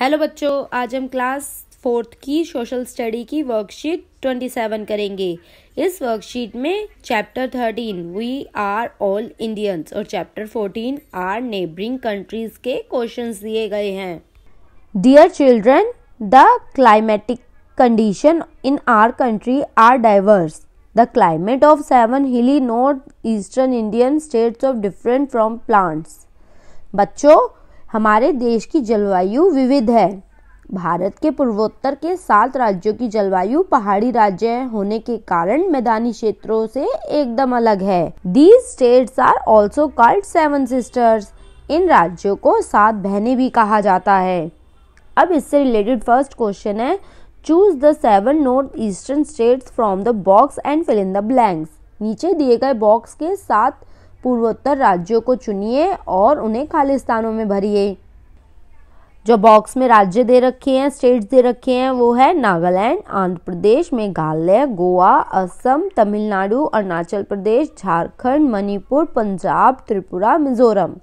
hello बच्चों आज हम क्लास फोर्थ की सोशल स्टडी की वर्कशीट ट्वेंटी सेवन करेंगे इस वर्कशीट में chapter thirteen we are all Indians और chapter fourteen our neighbouring countries के क्वेश्चंस दिए गए हैं dear children the climatic condition in our country are diverse the climate of seven hilly north eastern Indian states of different from plants बच्चों हमारे देश की जलवायु विविध है भारत के पूर्वोत्तर के सात राज्यों की जलवायु पहाड़ी राज्य होने के कारण मैदानी क्षेत्रों से एकदम अलग है these states are also called seven sisters इन राज्यों को सात बहने भी कहा जाता है अब इससे रिलेटेड फर्स्ट क्वेश्चन है choose the seven north eastern states from the box and fill in the blanks नीचे दिए गए बॉक्स के साथ पूर्वोत्तर राज्यों को चुनिए और उन्हें खाली स्थानों में भरिए जो बॉक्स में राज्य दे रखे हैं स्टेट्स दे रखे हैं वो है नागालैंड आंध्र प्रदेश मेघालय गोवा असम तमिलनाडु अरुणाचल प्रदेश झारखंड मणिपुर पंजाब त्रिपुरा मिजोरम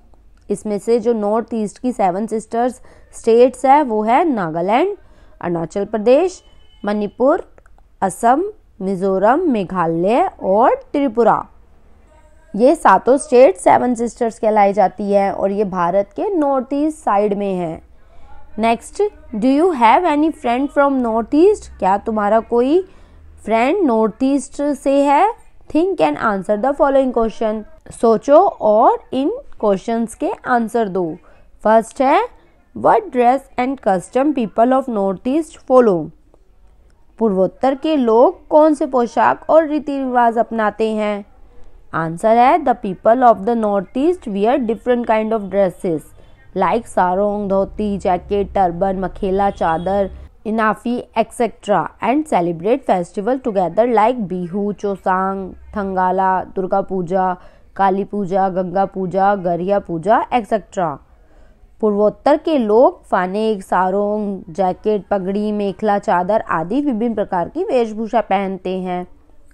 इसमें से जो नॉर्थ ईस्ट की सेवन सिस्टर्स स्टेट्स है वो है नागालैंड अरुणाचल प्रदेश मणिपुर असम मिजोरम मेघालय और त्रिपुरा ये सातों स्टेट सेवन सिस्टर्स कहलाई जाती है और ये भारत के नॉर्थ ईस्ट साइड में है next do you have any friend from north east क्या तुम्हारा कोई फ्रेंड नॉर्थ ईस्ट से है think and answer the following question सोचो और इन क्वेश्चंस के आंसर दो फर्स्ट है what dress and custom people of north east follow पूर्वोत्तर के लोग कौन से पोशाक और रीति रिवाज अपनाते हैं आंसर है the people of the north east wear different kind of dresses like sarong dhoti jacket turban mekhela chador inaphi etcetera and celebrate festival together like Bihu Chosang Thangala Durga Puja Kali Puja Ganga Puja Garia Puja etcetera पूर्वोत्तर के लोग फानेक सारोंग जैकेट पगड़ी मेखला चादर आदि विभिन्न प्रकार की वेशभूषा पहनते हैं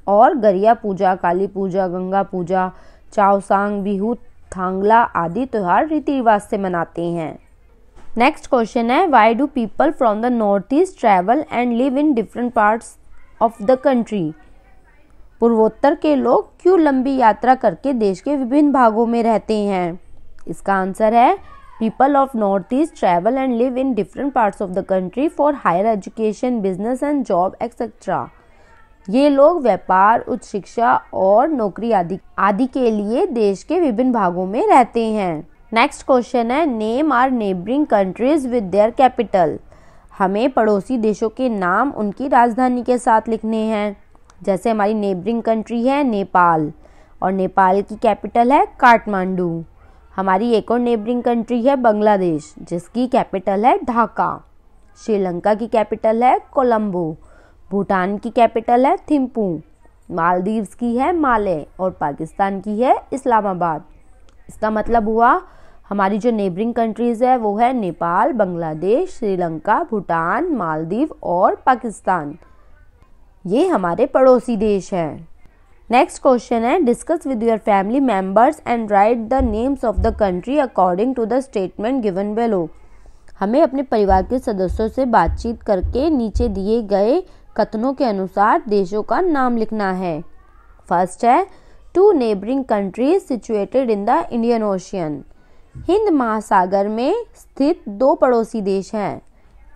और गरिया पूजा काली पूजा गंगा पूजा चावसांग बिहू थांगला आदि त्यौहार रीति रिवाज से मनाते हैं नेक्स्ट क्वेश्चन है why do people from the north east travel and live in different parts of the country पूर्वोत्तर के लोग क्यों लंबी यात्रा करके देश के विभिन्न भागों में रहते हैं इसका आंसर है people of north east travel and live in different parts of the country for higher education business and job etcetera ये लोग व्यापार उच्च शिक्षा और नौकरी आदि आदि के लिए देश के विभिन्न भागों में रहते हैं नेक्स्ट क्वेश्चन है name our neighbouring countries with their capital हमें पड़ोसी देशों के नाम उनकी राजधानी के साथ लिखने हैं जैसे हमारी नेबरिंग कंट्री है नेपाल और नेपाल की कैपिटल है काठमांडू हमारी एक और नेबरिंग कंट्री है बांग्लादेश जिसकी कैपिटल है ढाका श्रीलंका की कैपिटल है कोलंबो भूटान की कैपिटल है थिम्पू मालदीव्स की है माले और पाकिस्तान की है इस्लामाबाद इसका मतलब हुआ हमारी जो नेबरिंग कंट्रीज़ है वो है नेपाल बांग्लादेश श्रीलंका भूटान मालदीव और पाकिस्तान ये हमारे पड़ोसी देश हैं नेक्स्ट क्वेश्चन है discuss with your family members and write the names of the country according to the statement given below हमें अपने परिवार के सदस्यों से बातचीत करके नीचे दिए गए कथनों के अनुसार देशों का नाम लिखना है फर्स्ट है two neighbouring countries situated in the Indian Ocean Hind Mahasagar में स्थित दो पड़ोसी देश हैं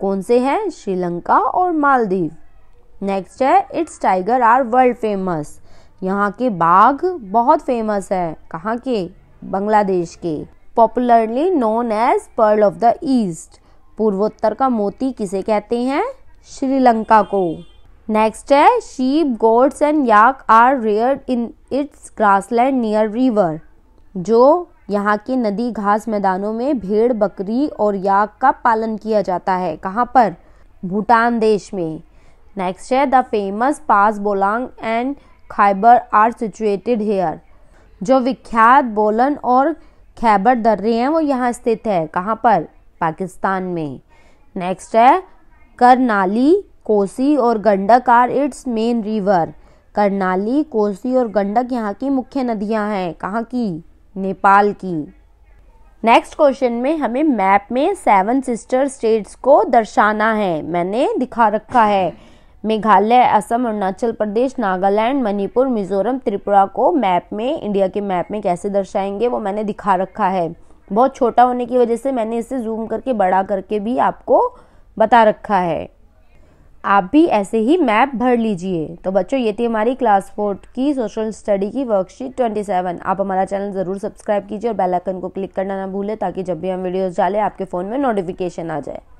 कौन से हैं श्रीलंका और मालदीव नेक्स्ट है its tiger are world famous यहाँ के बाघ बहुत फेमस है कहाँ के बांग्लादेश के popularly known as pearl of the east पूर्वोत्तर का मोती किसे कहते हैं श्रीलंका को नेक्स्ट है sheep goats and yak are rare in its grassland near river जो यहाँ के नदी घास मैदानों में भेड़ बकरी और याक का पालन किया जाता है कहाँ पर भूटान देश में नेक्स्ट है the famous pass Bolan and Khyber are situated here जो विख्यात बोलन और खैबर दर्रे हैं वो यहाँ स्थित है कहाँ पर पाकिस्तान में नेक्स्ट है करनाली कोसी और Gandak are its main river Karnali Kosi और गंडक यहाँ की मुख्य नदियाँ हैं कहाँ की नेपाल की नेक्स्ट क्वेश्चन में हमें मैप में सेवन सिस्टर स्टेट्स को दर्शाना है मैंने दिखा रखा है मेघालय असम अरुणाचल प्रदेश नागालैंड मणिपुर मिजोरम त्रिपुरा को मैप में इंडिया के मैप में कैसे दर्शाएंगे वो मैंने दिखा रखा है बहुत छोटा होने की वजह से मैंने इसे जूम करके बड़ा करके भी आपको बता रखा है आप भी ऐसे ही मैप भर लीजिए तो बच्चों ये थी हमारी क्लास फोर्थ की सोशल स्टडी की वर्कशीट ट्वेंटी सेवन आप हमारा चैनल ज़रूर सब्सक्राइब कीजिए और बेल आइकन को क्लिक करना ना भूलें ताकि जब भी हम वीडियोस डालें आपके फ़ोन में नोटिफिकेशन आ जाए